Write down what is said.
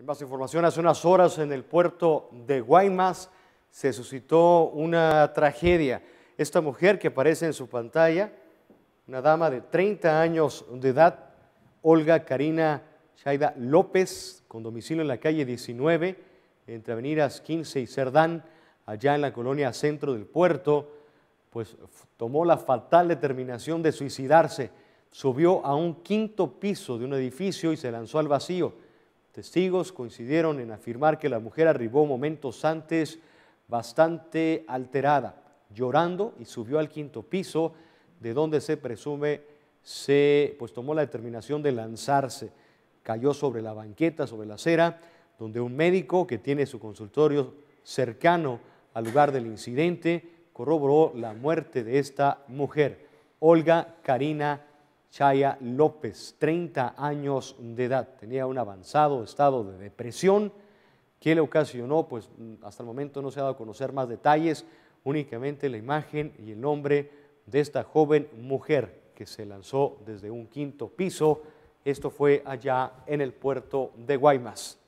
En más información, hace unas horas en el puerto de Guaymas se suscitó una tragedia. Esta mujer que aparece en su pantalla, una dama de 30 años de edad, Olga Karina Shaida López, con domicilio en la calle 19, entre avenidas 15 y Cerdán, allá en la colonia centro del puerto, pues tomó la fatal determinación de suicidarse. Subió a un quinto piso de un edificio y se lanzó al vacío. Testigos coincidieron en afirmar que la mujer arribó momentos antes bastante alterada, llorando y subió al quinto piso, de donde se presume se pues tomó la determinación de lanzarse. Cayó sobre la banqueta, sobre la acera, donde un médico que tiene su consultorio cercano al lugar del incidente corroboró la muerte de esta mujer, Olga Karina Chaya López, 30 años de edad. Tenía un avanzado estado de depresión que le ocasionó, pues mm, hasta el momento no se ha dado a conocer más detalles, únicamente la imagen y el nombre de esta joven mujer que se lanzó desde un quinto piso. Esto fue allá en el puerto de Guaymas.